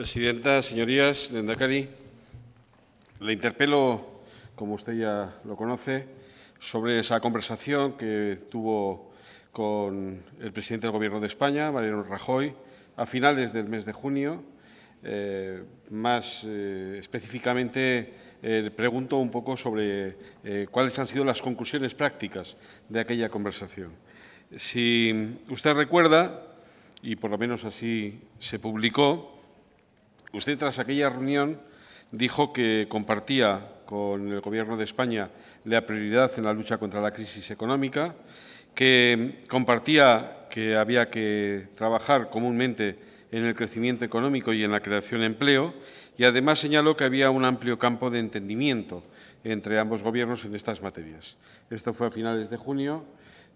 Presidenta, señorías, le interpelo, como usted ya lo conoce, sobre esa conversación que tuvo con el presidente del Gobierno de España, Mariano Rajoy, a finales del mes de junio. Eh, más eh, específicamente, eh, pregunto un poco sobre eh, cuáles han sido las conclusiones prácticas de aquella conversación. Si usted recuerda, y por lo menos así se publicó, Usted tras aquella reunión dijo que compartía con el Gobierno de España la prioridad en la lucha contra la crisis económica, que compartía que había que trabajar comúnmente en el crecimiento económico y en la creación de empleo, y además señaló que había un amplio campo de entendimiento entre ambos gobiernos en estas materias. Esto fue a finales de junio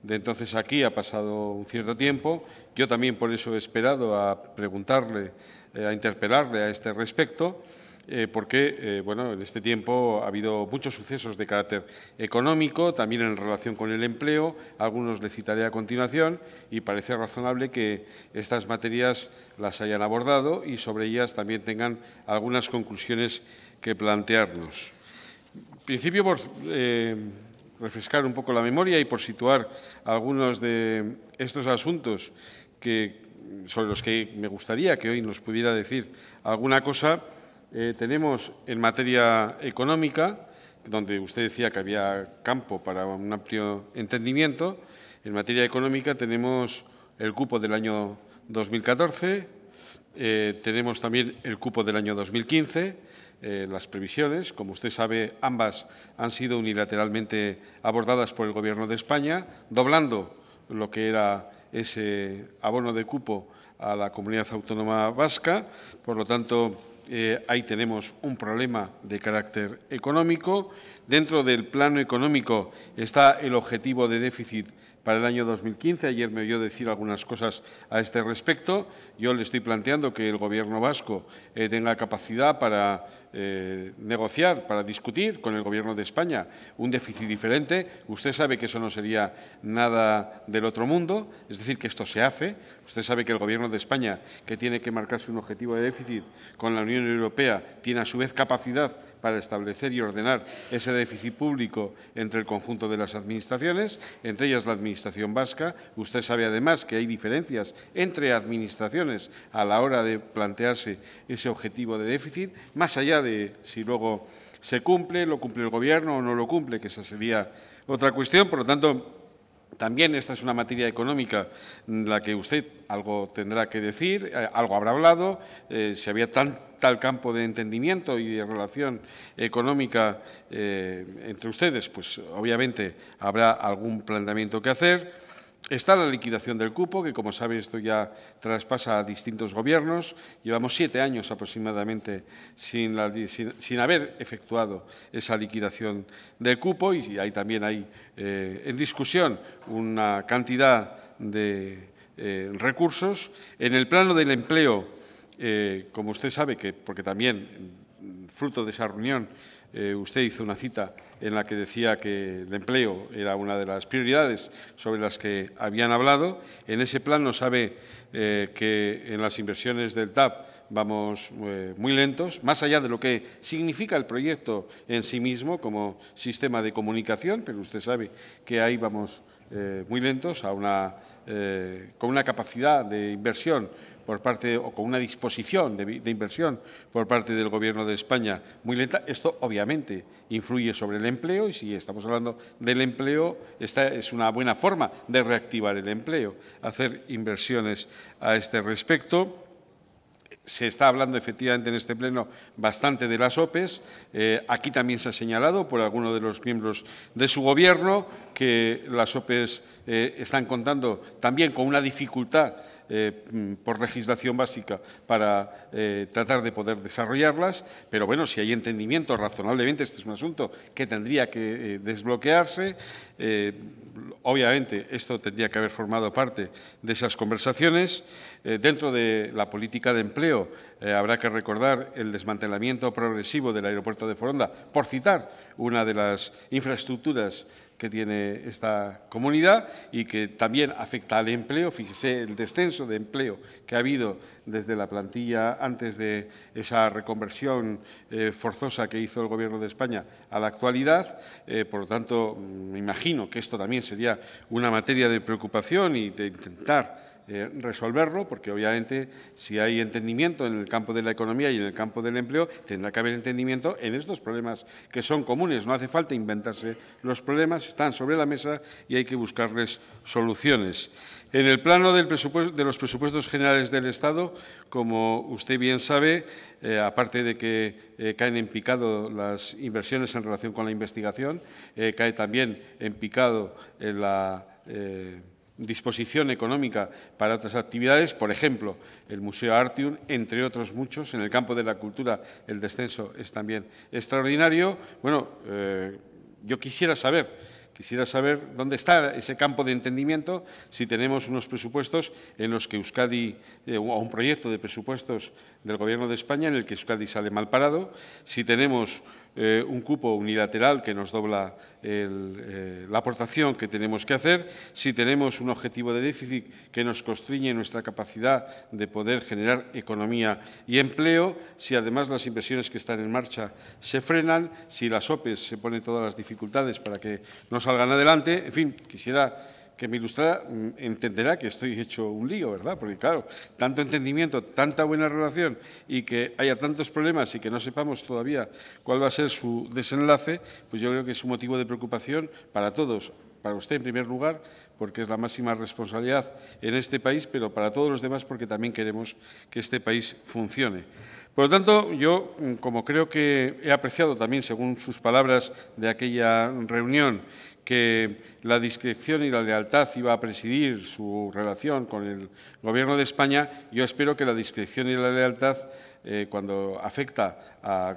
de entonces aquí ha pasado un cierto tiempo. Yo también por eso he esperado a preguntarle, eh, a interpelarle a este respecto. Eh, porque eh, bueno, en este tiempo ha habido muchos sucesos de carácter económico, también en relación con el empleo, algunos le citaré a continuación, y parece razonable que estas materias las hayan abordado y sobre ellas también tengan algunas conclusiones que plantearnos. principio, por, refrescar un poco la memoria y por situar algunos de estos asuntos que, sobre los que me gustaría que hoy nos pudiera decir alguna cosa, eh, tenemos en materia económica, donde usted decía que había campo para un amplio entendimiento, en materia económica tenemos el cupo del año 2014, eh, tenemos también el cupo del año 2015, eh, las previsiones. Como usted sabe, ambas han sido unilateralmente abordadas por el Gobierno de España, doblando lo que era ese abono de cupo a la comunidad autónoma vasca. Por lo tanto, eh, ahí tenemos un problema de carácter económico. Dentro del plano económico está el objetivo de déficit para el año 2015. Ayer me oyó decir algunas cosas a este respecto. Yo le estoy planteando que el Gobierno vasco eh, tenga capacidad para eh, negociar, para discutir con el Gobierno de España un déficit diferente. Usted sabe que eso no sería nada del otro mundo, es decir, que esto se hace. Usted sabe que el Gobierno de España, que tiene que marcarse un objetivo de déficit con la Unión Europea, tiene a su vez capacidad para establecer y ordenar ese déficit público entre el conjunto de las administraciones, entre ellas la Administración vasca. Usted sabe además que hay diferencias entre administraciones a la hora de plantearse ese objetivo de déficit, más allá de si luego se cumple, lo cumple el Gobierno o no lo cumple, que esa sería otra cuestión. Por lo tanto, también esta es una materia económica en la que usted algo tendrá que decir, eh, algo habrá hablado, eh, si había tal campo de entendimiento y de relación económica eh, entre ustedes, pues obviamente habrá algún planteamiento que hacer. Está la liquidación del cupo, que como sabe esto ya traspasa a distintos gobiernos. Llevamos siete años aproximadamente sin, haber efectuado esa liquidación del cupo y ahí también hay eh, en discusión una cantidad de eh, recursos. En el plano del empleo, eh, como usted sabe, que, porque también fruto de esa reunión, eh, usted hizo una cita en la que decía que el empleo era una de las prioridades sobre las que habían hablado. En ese plan no sabe eh, que en las inversiones del TAP vamos eh, muy lentos, más allá de lo que significa el proyecto en sí mismo como sistema de comunicación, pero usted sabe que ahí vamos muy lentos a una, con una capacidad de inversión por parte, o con una disposición de, inversión por parte del Gobierno de España muy lenta. Esto, obviamente, influye sobre el empleo y si estamos hablando del empleo, esta es una buena forma de reactivar el empleo, hacer inversiones a este respecto. Se está hablando efectivamente en este pleno bastante de las OPEs. Eh, aquí también se ha señalado por algunos de los miembros de su gobierno que las OPEs eh, están contando también con una dificultad eh, mm, por legislación básica para eh, tratar de poder desarrollarlas, pero bueno, si hay entendimiento razonablemente, este es un asunto que tendría que desbloquearse. obviamente, esto tendría que haber formado parte de esas conversaciones. dentro de la política de empleo, habrá que recordar el desmantelamiento progresivo del aeropuerto de Foronda, por citar una de las infraestructuras que tiene esta comunidad y que también afecta al empleo. Fíjese el descenso de empleo que ha habido desde la plantilla antes de esa reconversión eh, forzosa que hizo el Gobierno de España a la actualidad. Eh, por lo tanto, mm, me imagino que esto también sería una materia de preocupación y de intentar eh, resolverlo, porque obviamente si hay entendimiento en el campo de la economía y en el campo del empleo, tendrá que haber entendimiento en estos problemas que son comunes. No hace falta inventarse los problemas, están sobre la mesa y hay que buscarles soluciones. En el plano de los presupuestos generales del Estado, como usted bien sabe, eh, aparte de que eh, caen en picado las inversiones en relación con la investigación, cae también en picado la disposición económica para otras actividades, por ejemplo, el Museo Artium, entre otros muchos. En el campo de la cultura el descenso es también extraordinario. Bueno, eh, yo quisiera saber, quisiera saber dónde está ese campo de entendimiento si tenemos unos presupuestos en los que Euskadi, eh, o un proyecto de presupuestos del Gobierno de España en el que Euskadi sale mal parado, si tenemos eh, un cupo unilateral que nos dobla eh, la aportación que tenemos que hacer, si tenemos un objetivo de déficit que nos constriñe nuestra capacidad de poder generar economía y empleo, si además las inversiones que están en marcha se frenan, si las OPEs se ponen todas las dificultades para que no salgan adelante, en fin, quisiera que me ilustrará, mm, entenderá que estoy hecho un lío, ¿verdad? Porque claro, tanto entendimiento, tanta buena relación y que haya tantos problemas y que no sepamos todavía cuál va a ser su desenlace, pues yo creo que es un motivo de preocupación para todos, para usted en primer lugar, porque es la máxima responsabilidad en este país, pero para todos los demás porque también queremos que este país funcione. Por lo tanto, yo, mm, como creo que he apreciado también, según sus palabras de aquella reunión, que la discreción y la lealtad iba a presidir su relación con el Gobierno de España, yo espero que la discreción y la lealtad, eh, cuando afecta a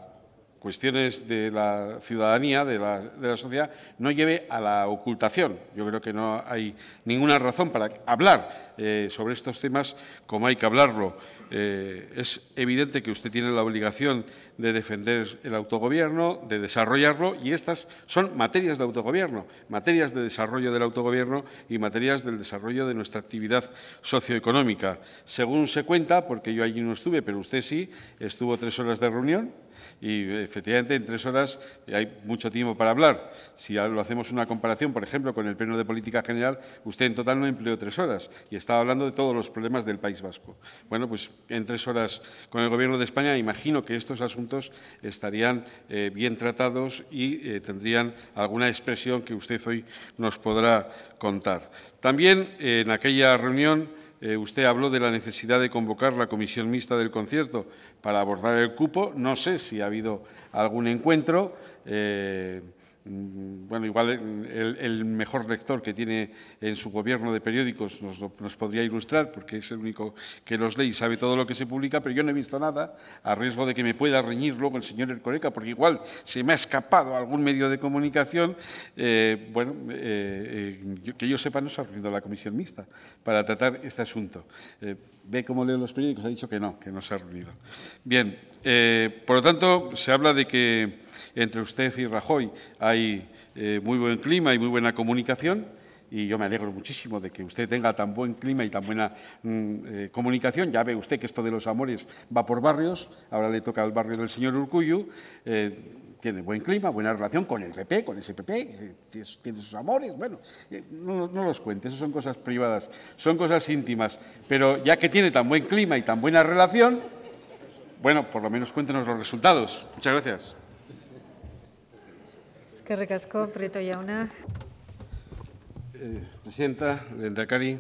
cuestiones de la ciudadanía, de la, sociedad, no lleve a la ocultación. Yo creo que no hay ninguna razón para hablar eh, sobre estos temas como hay que hablarlo. Eh, es evidente que usted tiene la obligación de defender el autogobierno, de desarrollarlo, y estas son materias de autogobierno, materias de desarrollo del autogobierno y materias del desarrollo de nuestra actividad socioeconómica. Según se cuenta, porque yo allí no estuve, pero usted sí, estuvo tres horas de reunión, y efectivamente en tres horas eh, hay mucho tiempo para hablar. Si lo hacemos una comparación, por ejemplo, con el Pleno de Política General, usted en total no empleó tres horas y estaba hablando de todos los problemas del País Vasco. Bueno, pues en tres horas con el Gobierno de España imagino que estos asuntos estarían eh, bien tratados y eh, tendrían alguna expresión que usted hoy nos podrá contar. También en aquella reunión eh, usted habló de la necesidad de convocar la comisión mixta del concierto para abordar el cupo. No sé si ha habido algún encuentro. Eh, Mm, bueno, igual el, mejor lector que tiene en su gobierno de periódicos nos, podría ilustrar, porque es el único que los lee y sabe todo lo que se publica, pero yo no he visto nada, a riesgo de que me pueda reñir luego el señor Ercoreca, porque igual se me ha escapado algún medio de comunicación. Eh, bueno, eh, eh, que yo sepa, no se ha reunido la comisión mixta para tratar este asunto. ve cómo leo los periódicos, ha dicho que no, que no se ha reunido. Bien, por lo tanto, se habla de que entre usted y Rajoy hay eh, muy buen clima y muy buena comunicación y yo me alegro muchísimo de que usted tenga tan buen clima y tan buena mm, eh, comunicación. Ya ve usted que esto de los amores va por barrios, ahora le toca al barrio del señor Urcuyu. Eh, tiene buen clima, buena relación con el PP, con el SPP, tiene sus amores, bueno, no, no, los cuente, eso son cosas privadas, son cosas íntimas, pero ya que tiene tan buen clima y tan buena relación, bueno, por lo menos cuéntenos los resultados. Muchas gracias. Es recasco, preto Prieto jauna. Eh, presidenta, Cari.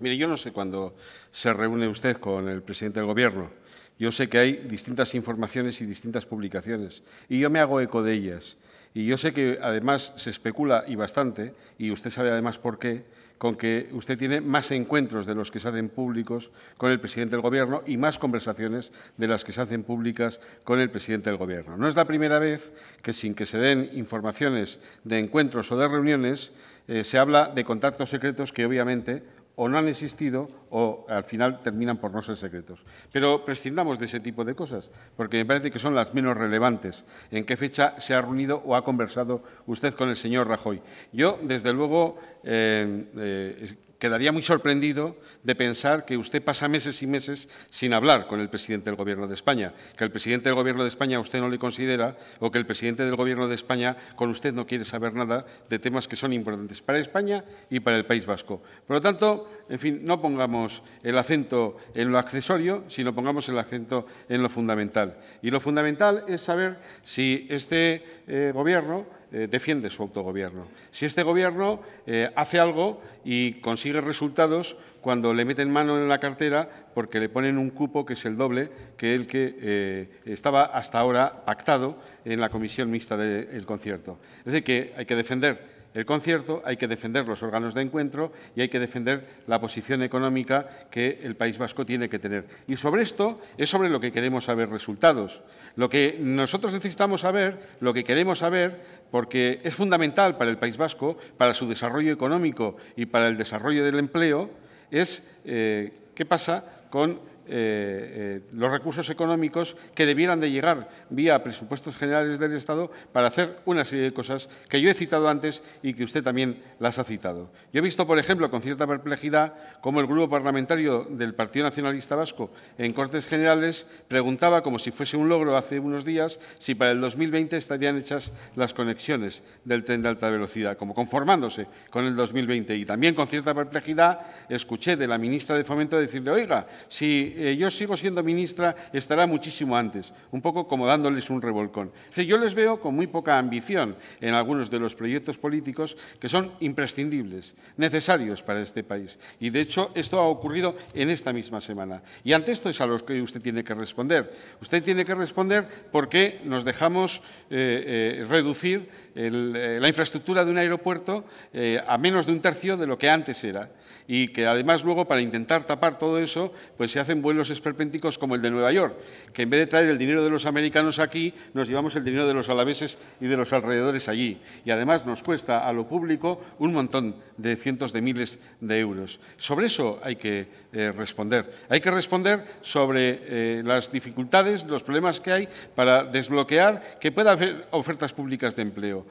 mire, yo no sé cuándo se reúne usted con el presidente del Gobierno. Yo sé que hay distintas informaciones y distintas publicaciones, y yo me hago eco de ellas. Y yo sé que además se especula y bastante, y usted sabe además por qué, con que usted tiene más encuentros de los que se hacen públicos con el presidente del Gobierno y más conversaciones de las que se hacen públicas con el presidente del Gobierno. No es la primera vez que sin que se den informaciones de encuentros o de reuniones, eh, se habla de contactos secretos que obviamente o no han existido o al final terminan por no ser secretos. Pero prescindamos de ese tipo de cosas, porque me parece que son las menos relevantes. ¿En qué fecha se ha reunido o ha conversado usted con el señor Rajoy? Yo, desde luego, eh, quedaría muy sorprendido de pensar que usted pasa meses y meses sin hablar con el presidente del Gobierno de España, que el presidente del Gobierno de España usted no le considera o que el presidente del Gobierno de España con usted no quiere saber nada de temas que son importantes para España y para el País Vasco. Por lo tanto, en fin, no pongamos el acento en lo accesorio, sino pongamos el acento en lo fundamental. Y lo fundamental es saber si este eh, Gobierno eh, defiende su autogobierno. Si este gobierno eh, hace algo y consigue resultados cuando le meten mano en la cartera porque le ponen un cupo que es el doble que el que eh, estaba hasta ahora pactado en la comisión mixta del concierto. Es decir, que hay que defender el concierto, hay que defender los órganos de encuentro y hay que defender la posición económica que el País Vasco tiene que tener. Y sobre esto es sobre lo que queremos saber resultados. Lo que nosotros necesitamos saber, lo que queremos saber, porque es fundamental para el País Vasco, para su desarrollo económico y para el desarrollo del empleo, es eh, qué pasa con eh, eh, los recursos económicos que debieran de llegar vía presupuestos generales del Estado para hacer una serie de cosas que yo he citado antes y que usted también las ha citado. Yo he visto, por ejemplo, con cierta perplejidad cómo el grupo parlamentario del Partido Nacionalista Vasco en Cortes Generales preguntaba, como si fuese un logro hace unos días, si para el 2020 estarían hechas las conexiones del tren de alta velocidad, como conformándose con el 2020. Y también con cierta perplejidad escuché de la ministra de Fomento decirle, oiga, si eh, yo sigo siendo ministra, estará muchísimo antes, un poco como dándoles un revolcón. yo les veo con muy poca ambición en algunos de los proyectos políticos que son imprescindibles, necesarios para este país. Y de hecho, esto ha ocurrido en esta misma semana. Y ante esto es a lo que usted tiene que responder. Usted tiene que responder por qué nos dejamos eh, eh, reducir eh, la infraestructura de un aeropuerto eh, a menos de un tercio de lo que antes era. Y que además luego para intentar tapar todo eso, pues se hacen vuelos esperpénticos como el de Nueva York, que en vez de traer el dinero de los americanos aquí, nos llevamos el dinero de los alaveses y de los alrededores allí. Y además nos cuesta a lo público un montón de cientos de miles de euros. Sobre eso hay que eh, responder. Hay que responder sobre las dificultades, los problemas que hay para desbloquear que pueda haber ofertas públicas de empleo.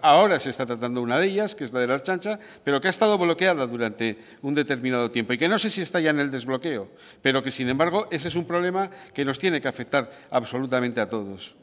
Ahora se está tratando una de ellas, que es la de la chancha, pero que ha estado bloqueada durante un determinado tiempo y que no sé si está ya en el desbloqueo, pero que sin embargo ese es un problema que nos tiene que afectar absolutamente a todos.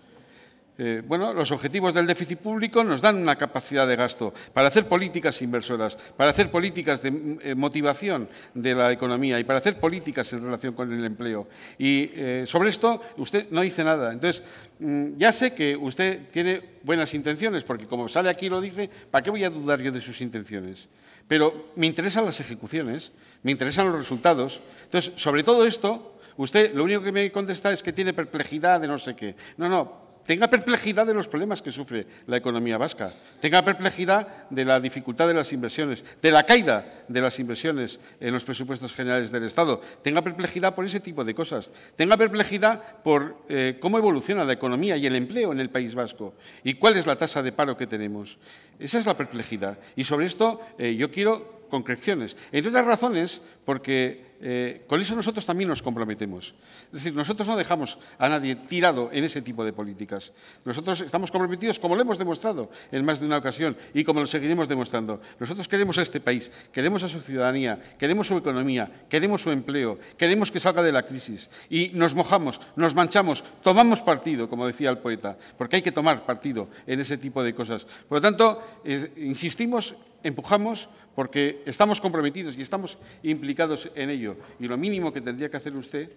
Eh, bueno, los objetivos del déficit público nos dan una capacidad de gasto para hacer políticas inversoras, para hacer políticas de eh, motivación de la economía y para hacer políticas en relación con el empleo. Y eh, sobre esto usted no dice nada. Entonces, mm, ya sé que usted tiene buenas intenciones, porque como sale aquí y lo dice, ¿para qué voy a dudar yo de sus intenciones? Pero me interesan las ejecuciones, me interesan los resultados. Entonces, sobre todo esto, usted lo único que me contesta es que tiene perplejidad de no sé qué. No, no, tenga perplejidad de los problemas que sufre la economía vasca, tenga perplejidad de la dificultad de las inversiones, de la caída de las inversiones en los presupuestos generales del Estado, tenga perplejidad por ese tipo de cosas, tenga perplejidad por eh, cómo evoluciona la economía y el empleo en el País Vasco y cuál es la tasa de paro que tenemos. Esa es la perplejidad. Y sobre esto eh, yo quiero concreciones. Entre otras razones, porque eh, con eso nosotros también nos comprometemos. Es decir, nosotros no dejamos a nadie tirado en ese tipo de políticas. Nosotros estamos comprometidos, como lo hemos demostrado en más de una ocasión y como lo seguiremos demostrando. Nosotros queremos a este país, queremos a su ciudadanía, queremos su economía, queremos su empleo, queremos que salga de la crisis. Y nos mojamos, nos manchamos, tomamos partido, como decía el poeta, porque hay que tomar partido en ese tipo de cosas. Por lo tanto, eh, insistimos, empujamos, porque estamos comprometidos y estamos implicados en ello. Y lo mínimo que tendría que hacer usted,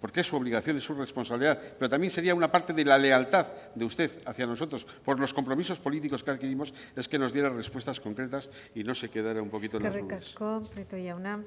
porque es su obligación, es su responsabilidad, pero también sería una parte de la lealtad de usted hacia nosotros por los compromisos políticos que adquirimos, es que nos diera respuestas concretas y no se quedara un poquito en las nubes.